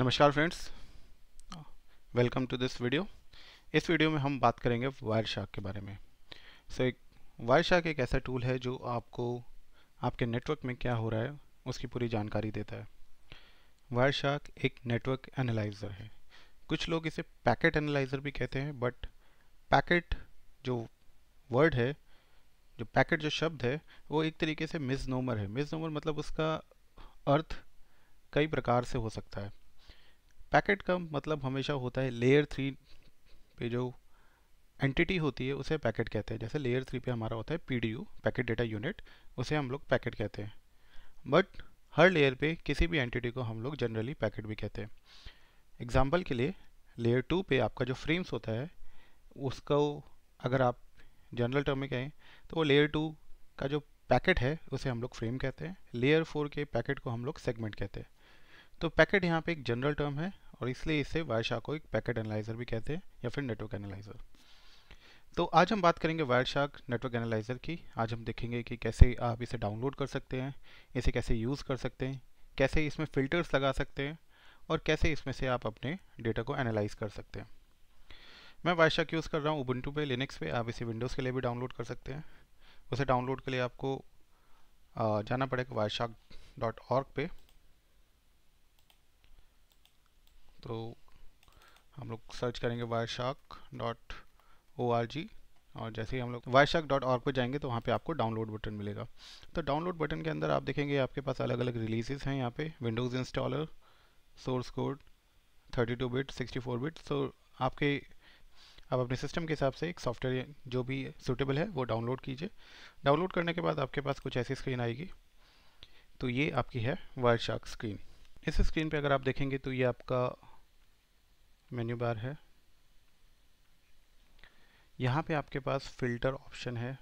नमस्कार फ्रेंड्स हाँ। Welcome to this video इस वीडियो में हम बात करेंगे वायर शार्क के बारे में सो so, एक वायर शार्क एक ऐसा टूल है जो आपको आपके नेटवर्क में क्या हो रहा है उसकी पूरी जानकारी देता है वायर शार्क एक नेटवर्क एनालाइज़र है कुछ लोग इसे पैकेट एनालाइज़र भी कहते हैं बट पैकेट जो वर्ड है जो पैकेट जो शब्द है वो एक तरीके से मिस है मिस मतलब उसका अर्थ कई प्रकार से हो सकता है पैकेट का मतलब हमेशा होता है लेयर थ्री पे जो एंटिटी होती है उसे पैकेट कहते हैं जैसे लेयर थ्री पे हमारा होता है पी पैकेट डेटा यूनिट उसे हम लोग पैकेट कहते हैं बट हर लेयर पे किसी भी एंटिटी को हम लोग जनरली पैकेट भी कहते हैं एग्जाम्पल के लिए लेयर टू पे आपका जो फ्रेम्स होता है उसको अगर आप जनरल टर्म में कहें तो वो लेयर टू का जो पैकेट है उसे हम लोग फ्रेम कहते हैं लेयर फोर के पैकेट को हम लोग सेगमेंट कहते हैं तो पैकेट यहाँ पे एक जनरल टर्म है और इसलिए इसे वायरशाह को एक पैकेट एनालाइजर भी कहते हैं या फिर नेटवर्क एनालाइजर तो आज हम बात करेंगे वायरशार्क नेटवर्क एनालाइजर की आज हम देखेंगे कि कैसे आप इसे डाउनलोड कर सकते हैं इसे कैसे यूज़ कर सकते हैं कैसे इसमें फ़िल्टर्स लगा सकते हैं और कैसे इसमें से आप अपने डेटा को एनालाइज कर सकते हैं मैं वायरशार्क यूज़ कर रहा हूँ उबंटू पे लिनक्स पे आप इसे विंडोज़ के लिए भी डाउनलोड कर सकते हैं उसे डाउनलोड के लिए आपको जाना पड़ेगा वायरशाक डॉट ऑर्ग पे तो हम लोग सर्च करेंगे Wireshark dot O R G और जैसे ही हम लोग वायशाक डॉट ऑर्ग पर जाएंगे तो वहाँ पे आपको डाउनलोड बटन मिलेगा तो डाउनलोड बटन के अंदर आप देखेंगे आपके पास अलग अलग रिलीजेस हैं यहाँ पे Windows installer source code 32 bit 64 bit so आपके आप अपने सिस्टम के हिसाब से एक सॉफ्टवेयर जो भी सूटेबल है वो डाउनलोड कीजिए डाउनलोड करने के बाद आपके पास कुछ ऐसी स्क्रीन आएगी तो ये आपकी है वायर स्क्रीन इस स्क्रीन पे अगर आप देखेंगे तो ये आपका मेन्यू बार है यहाँ पे आपके पास फ़िल्टर ऑप्शन है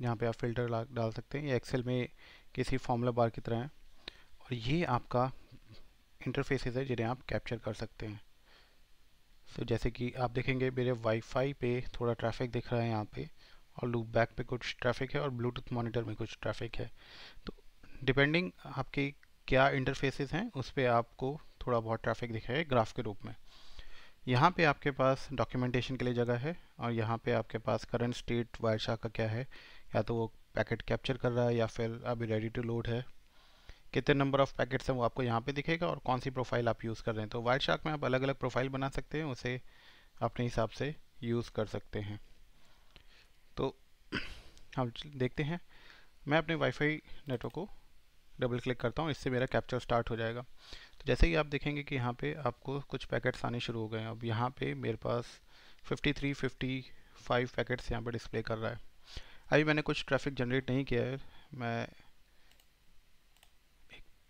यहाँ पे आप फ़िल्टर डाल सकते हैं ये एक्सेल में किसी फॉर्मूला बार की तरह है और ये आपका इंटरफेसेस है जिन्हें आप कैप्चर कर सकते हैं सो so, जैसे कि आप देखेंगे मेरे वाईफाई पे थोड़ा ट्रैफिक दिख रहा है यहाँ पे और लूप बैक पे कुछ ट्रैफिक है और ब्लूटूथ मॉनिटर में कुछ ट्रैफिक है तो डिपेंडिंग आपके क्या इंटरफेसेस हैं उस पर आपको थोड़ा बहुत ट्रैफिक दिखाए ग्राफ के रूप में यहाँ पे आपके पास डॉक्यूमेंटेशन के लिए जगह है और यहाँ पे आपके पास करंट स्टेट वायरशाह का क्या है या तो वो पैकेट कैप्चर कर रहा है या फिर अभी रेडी टू लोड है कितने नंबर ऑफ़ पैकेट्स हैं वो आपको यहाँ पे दिखेगा और कौन सी प्रोफाइल आप यूज़ कर रहे हैं तो वायर शार्क में आप अलग अलग प्रोफाइल बना सकते हैं उसे अपने हिसाब से यूज़ कर सकते हैं तो हम देखते हैं मैं अपने वाईफाई नेटवर्क को डबल क्लिक करता हूँ इससे मेरा कैप्चर स्टार्ट हो जाएगा तो जैसे ही आप देखेंगे कि यहाँ पे आपको कुछ पैकेट्स आने शुरू हो गए हैं अब यहाँ पे मेरे पास 53, 55 पैकेट्स यहाँ पे डिस्प्ले कर रहा है अभी मैंने कुछ ट्रैफिक जनरेट नहीं किया है मैं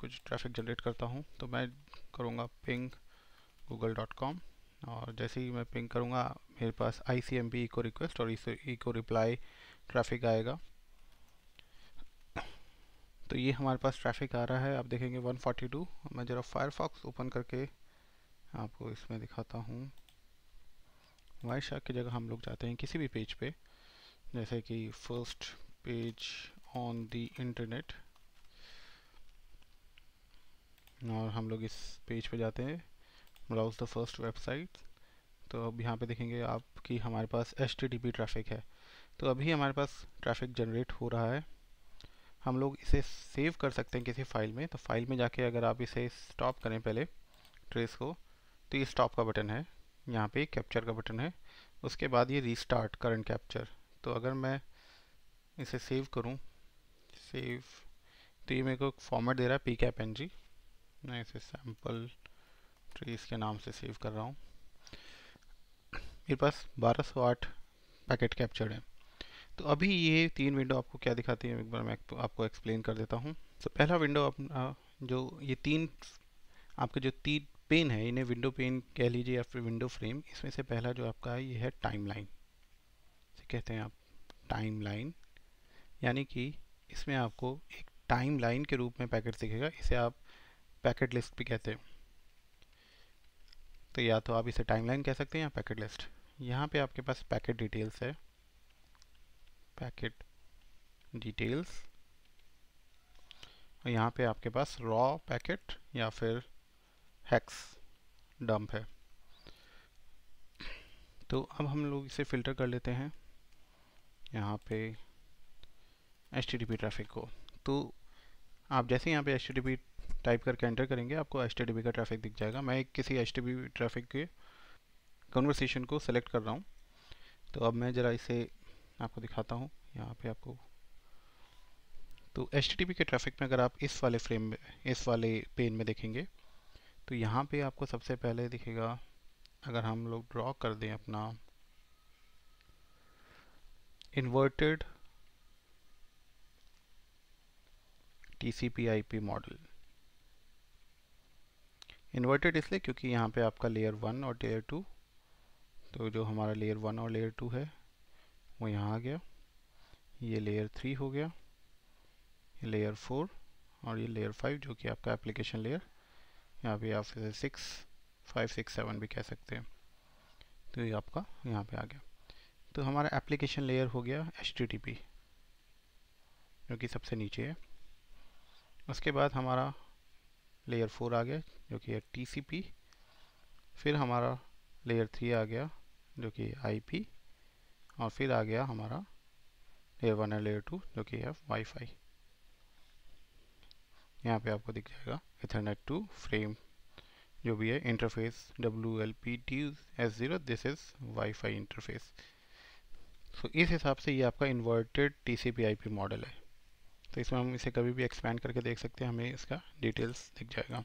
कुछ ट्रैफिक जनरेट करता हूँ तो मैं करूँगा पिंग गूगल डॉट कॉम और जैसे ही मैं पिंग करूँगा मेरे पास I C M P echo request और इको रिप्लाई ट्रैफिक आएगा तो ये हमारे पास ट्रैफिक आ रहा है आप देखेंगे 142 मैं ज़रा फायरफॉक्स ओपन करके आपको इसमें दिखाता हूँ वाई शार्क की जगह हम लोग जाते हैं किसी भी पेज पे जैसे कि first page on the internet और हम लोग इस पेज पे जाते हैं ब्राउज द फर्स्ट वेबसाइट तो अब यहाँ पे देखेंगे आप कि हमारे पास एच ट्रैफिक है तो अभी हमारे पास ट्रैफिक जनरेट हो रहा है हम लोग इसे सेव कर सकते हैं किसी फाइल में तो फाइल में जाके अगर आप इसे स्टॉप करें पहले ट्रेस को तो ये स्टॉप का बटन है यहाँ पे कैप्चर का बटन है उसके बाद ये रीस्टार्ट करंट कैप्चर तो अगर मैं इसे सेव करूँ सेव तो ये मेरे को फॉर्मेट दे रहा है पी कैप एन जी मैं इसे सैम्पल ट्रेस के नाम से सेव कर रहा हूँ मेरे पास बारह सौ आठ पैकेट कैप्चर्ड हैं तो अभी ये तीन विंडो आपको क्या दिखाती है एक बार मैं आपको एक्सप्लेन कर देता हूँ तो पहला विंडो आप जो ये तीन आपके जो तीन पेन है इन्हें विंडो पेन कह लीजिए या फिर विंडो फ्रेम इसमें से पहला जो आपका है ये है टाइम लाइन कहते हैं आप टाइम लाइन यानी कि इसमें आपको एक टाइम लाइन के रूप में पैकेट दिखेगा इसे आप पैकेट लिस्ट भी कहते हैं तो या तो आप इसे टाइम लाइन कह सकते हैं या पैकेट लिस्ट यहाँ पे आपके पास पैकेट डिटेल्स है ब्रैकेट डिटेल्स और यहाँ पे आपके पास रॉ पैकेट या फिर हैक्स डंप है तो अब हम लोग इसे फ़िल्टर कर लेते हैं यहाँ पे एच ट्रैफिक को तो आप जैसे यहाँ पे एच टाइप करके एंटर करेंगे आपको एच का ट्रैफिक दिख जाएगा मैं किसी एच ट्रैफिक के कन्वर्सेशन को सेलेक्ट कर रहा हूँ तो अब मैं ज़रा इसे आपको दिखाता हूँ यहाँ पे आपको तो एच के ट्रैफिक में अगर आप इस वाले फ्रेम में इस वाले पेन में देखेंगे तो यहाँ पे आपको सबसे पहले दिखेगा अगर हम लोग ड्रॉ कर दें अपना इन्वर्टेड TCP/IP मॉडल इन्वर्टेड इसलिए क्योंकि यहाँ पे आपका लेयर वन और लेयर टू तो जो हमारा लेयर वन और लेयर टू है वो यहाँ आ गया ये लेयर थ्री हो गया ये लेयर फोर और ये लेयर फाइव जो कि आपका एप्लीकेशन लेयर यहाँ पे आप इसे सिक्स फाइव सिक्स सेवन भी कह सकते हैं तो ये आपका यहाँ पे आ गया तो हमारा एप्लीकेशन लेयर हो गया एच जो कि सबसे नीचे है उसके बाद हमारा लेयर फोर आ गया जो कि है टी फिर हमारा लेयर थ्री आ गया जो कि आई और फिर आ गया हमारा लेयर वन है लेयर टू जो कि है वाईफाई यहाँ पे आपको दिख जाएगा इथरनेट टू फ्रेम जो भी है interface W L P T S zero this is WiFi interface so इस हिसाब से ये आपका inverted T C P I P model है तो इसमें हम इसे कभी भी एक्सपेंड करके देख सकते हैं हमें इसका डिटेल्स दिख जाएगा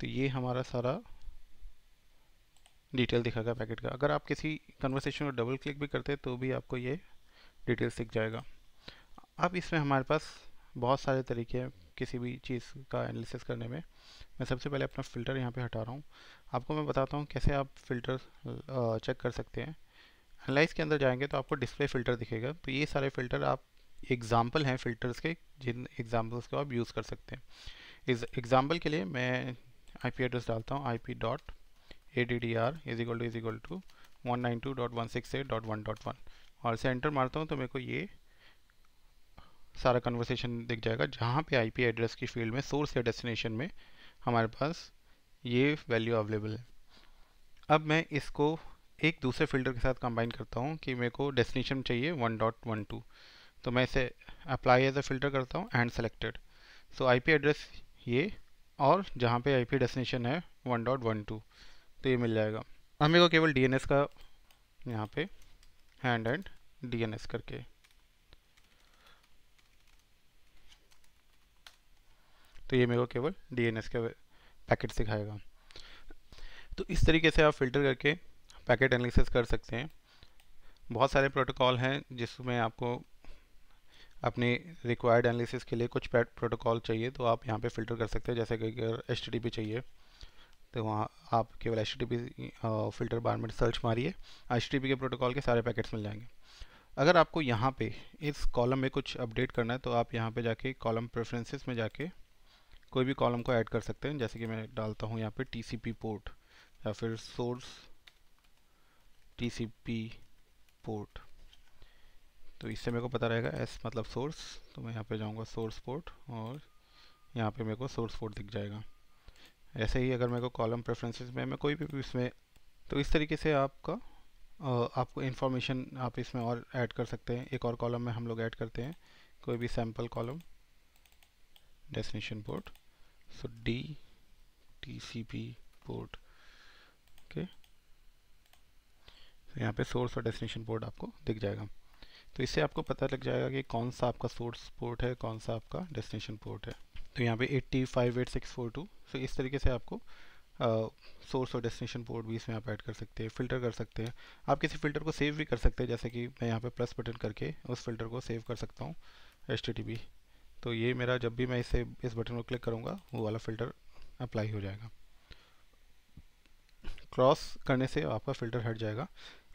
तो ये हमारा सारा डिटेल दिखाएगा पैकेट का अगर आप किसी कन्वर्सेशन को डबल क्लिक भी करते हैं तो भी आपको ये डिटेल सीख जाएगा अब इसमें हमारे पास बहुत सारे तरीके हैं किसी भी चीज़ का एनालिसिस करने में मैं सबसे पहले अपना फ़िल्टर यहाँ पे हटा रहा हूँ आपको मैं बताता हूँ कैसे आप फ़िल्टर चेक कर सकते हैं एनालाइज के अंदर जाएंगे तो आपको डिस्प्ले फ़िल्टर दिखेगा तो ये सारे फ़िल्टर आप एग्ज़ाम्पल हैं फ़िल्टर्स के जिन एग्ज़ाम्पल्स को आप यूज़ कर सकते हैं इस एग्ज़ाम्पल के लिए मैं आई एड्रेस डालता हूँ I P dot A D D R is equal to is equal to one nine two dot one six eight dot one dot one और इसे एंटर मारता हूँ तो मेरे को ये सारा कन्वर्सेशन दिख जाएगा जहाँ पे आईपी एड्रेस की फील्ड में सोर्स या डेस्टिनेशन में हमारे पास ये वैल्यू अवेलेबल है अब मैं इसको एक दूसरे फिल्टर के साथ कंबाइन करता हूँ कि मेरे को डेस्टिनेशन चाहिए वन डॉट वन टू तो मैं इसे अप्लाई एज अ फिल्टर करता हूँ and selected so IP address ये और जहाँ पे आईपी डेस्टिनेशन है वन डॉट वन टू तो ये मिल जाएगा हमें को केवल डीएनएस का यहाँ पे हैंड एंड डीएनएस करके तो ये मेरे को केवल डीएनएस के पैकेट सिखाएगा तो इस तरीके से आप फिल्टर करके पैकेट एनालिसिस कर सकते हैं बहुत सारे प्रोटोकॉल हैं जिसमें आपको अपने रिक्वायर्ड एनालिसिस के लिए कुछ प्रोटोकॉल चाहिए तो आप यहाँ पे फिल्टर कर सकते हैं जैसे कि अगर एच चाहिए तो वहाँ आप केवल एच फ़िल्टर बार में सर्च मारिए एच के प्रोटोकॉल के सारे पैकेट्स मिल जाएंगे अगर आपको यहाँ पे इस कॉलम में कुछ अपडेट करना है तो आप यहाँ पे जाके कॉलम प्रेफरेंसेस में जाके कोई भी कॉलम को ऐड कर सकते हैं जैसे कि मैं डालता हूँ यहाँ पे टीसीपी पोर्ट या फिर सोर्स टीसीपी पोर्ट तो इससे मेरे को पता रहेगा एस मतलब सोर्स तो मैं यहाँ पे जाऊँगा सोर्स पोर्ट और यहाँ पे मेरे को सोर्स पोर्ट दिख जाएगा ऐसे ही अगर मेरे को कॉलम प्रेफरेंसेस में मैं कोई भी इसमें तो इस तरीके से आपका आपको इन्फॉर्मेशन आप इसमें और ऐड कर सकते हैं एक और कॉलम में हम लोग ऐड करते हैं कोई भी sample column destination port so D T C P port okay तो यहाँ पे सोर्स और डेस्टिनेशन पोर्ट आपको दिख जाएगा तो इससे आपको पता लग जाएगा कि कौन सा आपका सोर्स पोर्ट है कौन सा आपका डेस्टिनेशन पोर्ट है तो यहाँ पे eighty five eight six four two so इस तरीके से आपको सोर्स और डेस्टिनेशन पोर्ट भी इसमें आप ऐड कर सकते हैं फ़िल्टर कर सकते हैं आप किसी फ़िल्टर को सेव भी कर सकते हैं जैसे कि मैं यहाँ पे प्लस बटन करके उस फ़िल्टर को सेव कर सकता हूँ एच तो ये मेरा जब भी मैं इसे इस बटन को क्लिक करूँगा वो वाला फ़िल्टर अप्लाई हो जाएगा क्रॉस करने से आपका फ़िल्टर हट जाएगा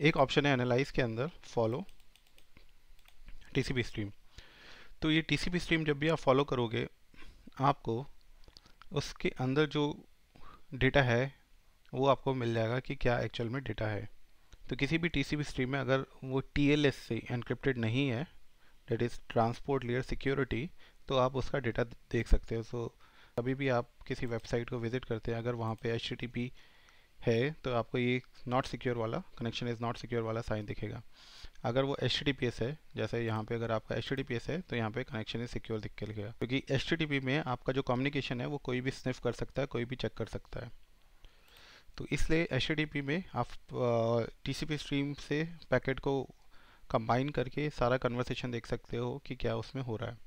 एक ऑप्शन है एनालाइज के अंदर फॉलो टीसीबी स्ट्रीम तो ये टीसीबी स्ट्रीम जब भी आप फॉलो करोगे आपको उसके अंदर जो डेटा है वो आपको मिल जाएगा कि क्या एक्चुअल में डेटा है तो किसी भी टी स्ट्रीम में अगर वो टी से इनक्रिप्टेड नहीं है that is transport layer security तो आप उसका डेटा देख सकते हो सो so, कभी भी आप किसी वेबसाइट को विज़िट करते हैं अगर वहाँ पे एच है तो आपको ये नॉट सिक्योर वाला कनेक्शन इज़ नॉट सिक्योर वाला साइन दिखेगा अगर वो एच है जैसे यहाँ पे अगर आपका एच है तो यहाँ पे कनेक्शन ही सिक्योर दिख के गया क्योंकि एच में आपका जो कम्युनिकेशन है वो कोई भी स्निफ कर सकता है कोई भी चेक कर सकता है तो इसलिए एच में आप टी सी स्ट्रीम से पैकेट को कंबाइन करके सारा कन्वर्सेशन देख सकते हो कि क्या उसमें हो रहा है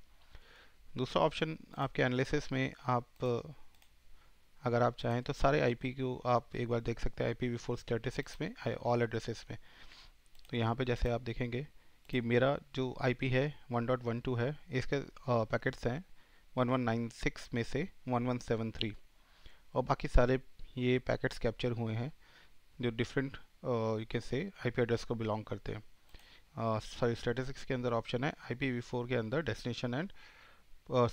दूसरा ऑप्शन आपके एनालिसिस में आप अगर आप चाहें तो सारे आईपी को आप एक बार देख सकते हैं I P V four statistics में ऑल एड्रेसेस में तो यहाँ पे जैसे आप देखेंगे कि मेरा जो आई है 1.12 है इसके पैकेट्स हैं 1196 में से 1173 और बाकी सारे ये पैकेट्स कैप्चर हुए हैं जो डिफरेंट यू कैन से पी एड्रेस को बिलोंग करते हैं सॉरी uh, स्टेटिस्टिक्स के अंदर ऑप्शन है आई फोर के अंदर destination and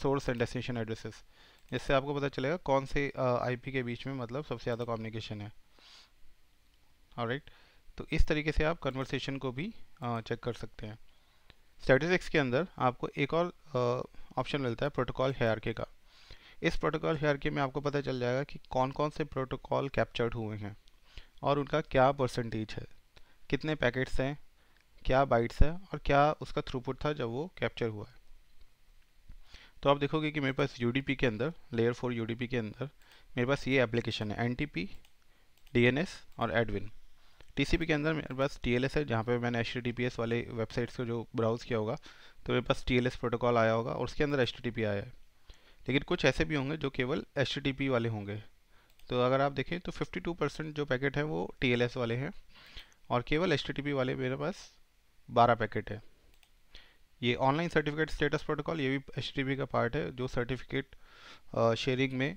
source and destination addresses जिससे आपको पता चलेगा कौन से आई uh, के बीच में मतलब सबसे ज़्यादा कम्युनिकेशन है राइट right. तो इस तरीके से आप कन्वर्सेशन को भी चेक कर सकते हैं स्टेटिस्टिक्स के अंदर आपको एक और ऑप्शन मिलता है प्रोटोकॉल के का इस प्रोटोकॉल के में आपको पता चल जाएगा कि कौन कौन से प्रोटोकॉल कैप्चर्ड हुए हैं और उनका क्या परसेंटेज है कितने पैकेट्स हैं क्या बाइट्स हैं और क्या उसका थ्रूपुट था जब वो कैप्चर हुआ है तो आप देखोगे कि मेरे पास यू के अंदर लेयर फोर यू के अंदर मेरे पास ये एप्लीकेशन है एन टी और एडविन टी के अंदर मेरे पास टी है जहाँ पे मैंने एच वाले वेबसाइट्स को जो ब्राउज़ किया होगा तो मेरे पास टी प्रोटोकॉल आया होगा और उसके अंदर एच आया है लेकिन कुछ ऐसे भी होंगे जो केवल एच वाले होंगे तो अगर आप देखें तो 52% जो पैकेट हैं वो टी वाले हैं और केवल एच वाले मेरे पास बारह पैकेट है ये ऑनलाइन सर्टिफिकेट स्टेटस प्रोटोकॉल ये भी एच का पार्ट है जो सर्टिफिकेट शेयरिंग में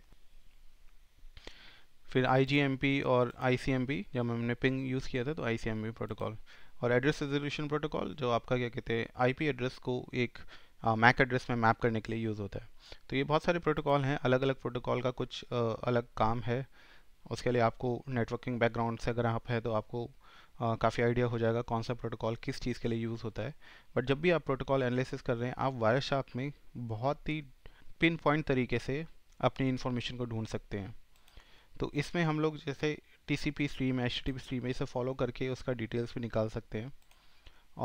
फिर आई और आई जब हमने पिंग यूज़ किया था तो आई प्रोटोकॉल और एड्रेस रेजोल्यूशन प्रोटोकॉल जो आपका क्या कहते हैं आईपी एड्रेस को एक मैक uh, एड्रेस में मैप करने के लिए यूज़ होता है तो ये बहुत सारे प्रोटोकॉल हैं अलग अलग प्रोटोकॉल का कुछ uh, अलग काम है उसके लिए आपको नेटवर्किंग बैकग्राउंड से अगर आप है तो आपको uh, काफ़ी आइडिया हो जाएगा कौन सा प्रोटोकॉल किस चीज़ के लिए यूज़ होता है बट जब भी आप प्रोटोकॉल एनालिसिस कर रहे हैं आप वायर शार्क में बहुत ही पिन पॉइंट तरीके से अपनी इन्फॉर्मेशन को ढूंढ सकते हैं तो इसमें हम लोग जैसे T C P stream H T P stream इसे फॉलो करके उसका डिटेल्स भी निकाल सकते हैं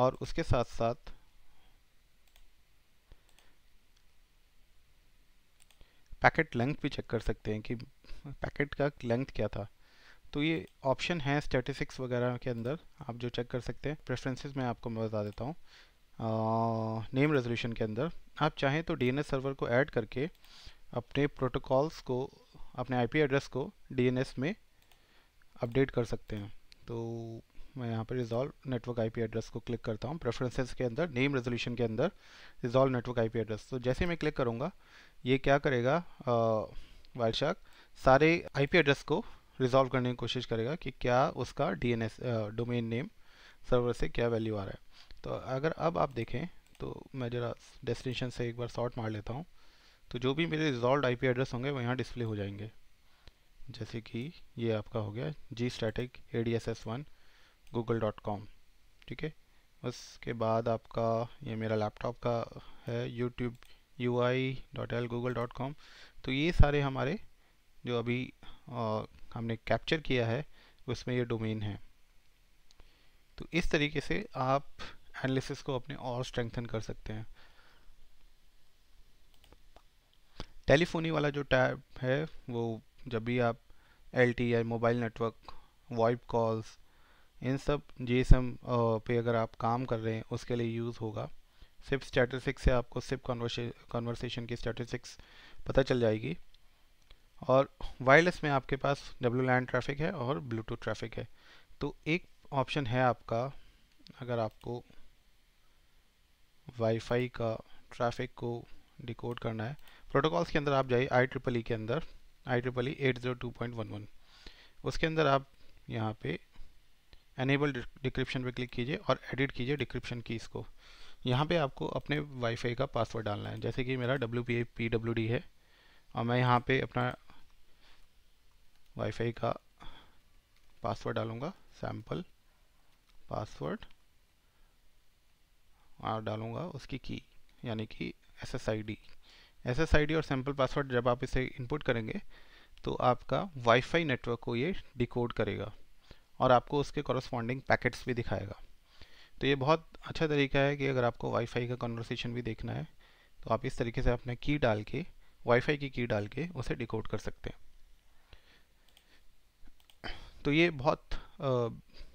और उसके साथ साथ पैकेट लेंथ भी चेक कर सकते हैं कि पैकेट का लेंथ क्या था तो ये ऑप्शन है स्टेटिस्टिक्स वगैरह के अंदर आप जो चेक कर सकते हैं प्रेफरेंसेस मैं आपको बता देता हूँ नेम रेजोल्यूशन के अंदर आप चाहें तो डी सर्वर को ऐड करके अपने प्रोटोकॉल्स को अपने आईपी एड्रेस को डीएनएस में अपडेट कर सकते हैं तो मैं यहाँ पर रिजॉल्व नेटवर्क आईपी एड्रेस को क्लिक करता हूँ प्रेफरेंसेस के अंदर नेम रेजोल्यूशन के अंदर रिजॉल्व नेटवर्क आईपी एड्रेस तो जैसे मैं क्लिक करूँगा ये क्या करेगा वाइल्ड सारे आईपी एड्रेस को रिजॉल्व करने की कोशिश करेगा कि क्या उसका डीएनएस डोमेन नेम सर्वर से क्या वैल्यू आ रहा है तो अगर अब आप देखें तो मैं ज़रा डेस्टिनेशन से एक बार शॉर्ट मार लेता हूँ तो जो भी मेरे रिजॉल्व आईपी एड्रेस होंगे वो यहाँ डिस्प्ले हो जाएंगे जैसे कि ये आपका हो गया G static A D S S one Google dot com ठीक है उसके बाद आपका ये मेरा लैपटॉप का है YouTube U I dot L Google dot com तो ये सारे हमारे जो अभी आ, हमने कैप्चर किया है उसमें ये डोमेन है तो इस तरीके से आप एनालिसिस को अपने और स्ट्रेंथन कर सकते हैं टेलीफोनी वाला जो टैब है वो जब भी आप L mobile network VoIP calls इन सब जी पे अगर आप काम कर रहे हैं उसके लिए यूज़ होगा सिप स्टैटिस्टिक्स से आपको सिप कॉन्वर्सेशन की स्टैटिस्टिक्स पता चल जाएगी और वायरलेस में आपके पास डब्ल्यू लैंड ट्रैफिक है और ब्लूटूथ ट्रैफिक है तो एक ऑप्शन है आपका अगर आपको वाईफाई का ट्रैफिक को डिकोड करना है प्रोटोकॉल्स के अंदर आप जाइए आई ट्रिपल ई के अंदर I triple E eight zero two point one one उसके अंदर आप यहाँ पे एनेबल डिक्रिप्शन पे क्लिक कीजिए और एडिट कीजिए डिक्रिप्शन कीज़ को यहाँ पे आपको अपने वाईफाई का पासवर्ड डालना है जैसे कि मेरा W P A P W D है और मैं यहाँ पे अपना वाईफाई का पासवर्ड डालूँगा सैम्पल पासवर्ड और डालूँगा उसकी की यानी कि S S I D S S और सैम्पल पासवर्ड जब आप इसे इनपुट करेंगे तो आपका वाईफाई नेटवर्क को ये डिकोड करेगा और आपको उसके कॉरस्पॉन्डिंग पैकेट्स भी दिखाएगा तो ये बहुत अच्छा तरीका है कि अगर आपको वाईफाई का कन्वर्सेशन भी देखना है तो आप इस तरीके से अपने की डाल के वाईफाई की की डाल के उसे डिकोड कर सकते हैं तो ये बहुत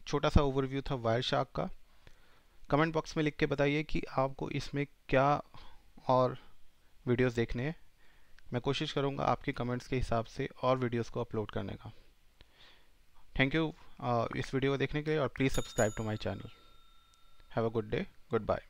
छोटा सा ओवरव्यू था वायर शार्क का कमेंट बॉक्स में लिख के बताइए कि आपको इसमें क्या और वीडियोस देखने हैं मैं कोशिश करूँगा आपके कमेंट्स के हिसाब से और वीडियोस को अपलोड करने का थैंक यू uh, इस वीडियो को देखने के लिए और please subscribe to my channel have a good day good bye